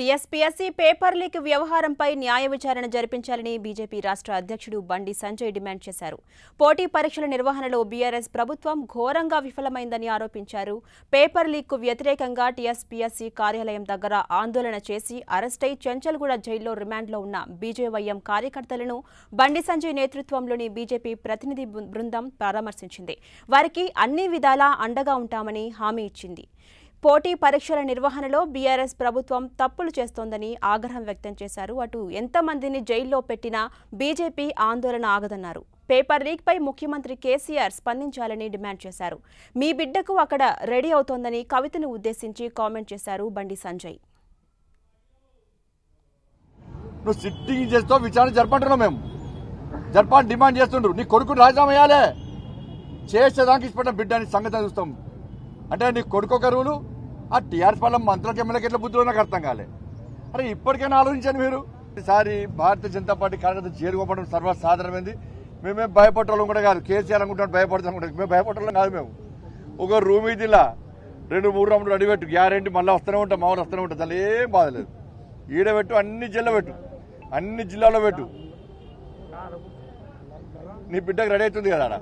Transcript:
TSPSC paper leak వ్యవహారంపై న్యాయ విచారణ జరిపించాలని బీజేపీ రాష్ట్ర అధ్యక్షుడు బండి సంజయ్ డిమాండ్ చేశారు పోటీ పరీక్షల నిర్వహణలో బీఆర్ఎస్ ప్రభుత్వం ఘోరంగా విఫలమైందని ఆరోపించారు పేపర్ లీక్కు వ్యతిరేకంగా టీఎస్పీఎస్సీ కార్యాలయం దగ్గర ఆందోళన చేసి అరెస్టై చెంచల్గూడ జైల్లో రిమాండ్లో ఉన్న బీజేవైఎం కార్యకర్తలను బండి సంజయ్ నేతృత్వంలోని బీజేపీ ప్రతినిధి బృందం పరామర్శించింది వారికి అన్ని విధాలా అండగా ఉంటామని హామీ ఇచ్చింది పోటీ పరీక్షల నిర్వహణలో బీఆర్ఎస్ ప్రభుత్వం తప్పులు చేస్తోందని ఆగ్రహం వ్యక్తం చేశారు అటు ఎంతమందిని జైల్లో పెట్టినా బీజేపీ ఆందోళన ఆగదన్నారు పేపర్ లీక్పై ముఖ్యమంత్రి కేసీఆర్ స్పందించాలని డిమాండ్ చేశారు మీ బిడ్డకు అక్కడ రెడీ అవుతోందని కవితను ఉద్దేశించి కామెంట్ చేశారు బండి సంజయ్ నువ్వు విచారణ మేము డిమాండ్ చేస్తుండ్రు నీ కొడుకు రాజీనామా చేస్తే దానికి ఇష్టపడిన బిడ్డ అని సంగతి చూస్తాం అంటే నీ కొడుకు ఒక రూలు ఆ టీఆర్ఎస్ వాళ్ళ మంత్రులకు ఎమ్మెల్యేకి ఎట్లా బుద్ధులు నాకు అర్థం కాలే అరే ఇప్పటికైనా ఆలోచించాను మీరు ఈసారి భారతీయ జనతా పార్టీ కార్యకర్తలు చేరుకోవడం సర్వసాధారణమైంది మేమే భయపడటం కూడా కాదు కేసీఆర్ అనుకుంటాం భయపడతాం కూడా మేము భయపడటం కాదు మేము ఒక రూమ్ ఇదిలా రెండు మూడు రౌండ్లు అడిపెట్టు గ్యారెంటీ మళ్ళీ వస్తూనే ఉంటాం మామూలు వస్తూనే ఉంటాం దాని ఏం బాధలేదు ఈడబెట్టు అన్ని జిల్లా పెట్టు అన్ని జిల్లాలో పెట్టు నీ బిడ్డకు రెడీ అవుతుంది కదా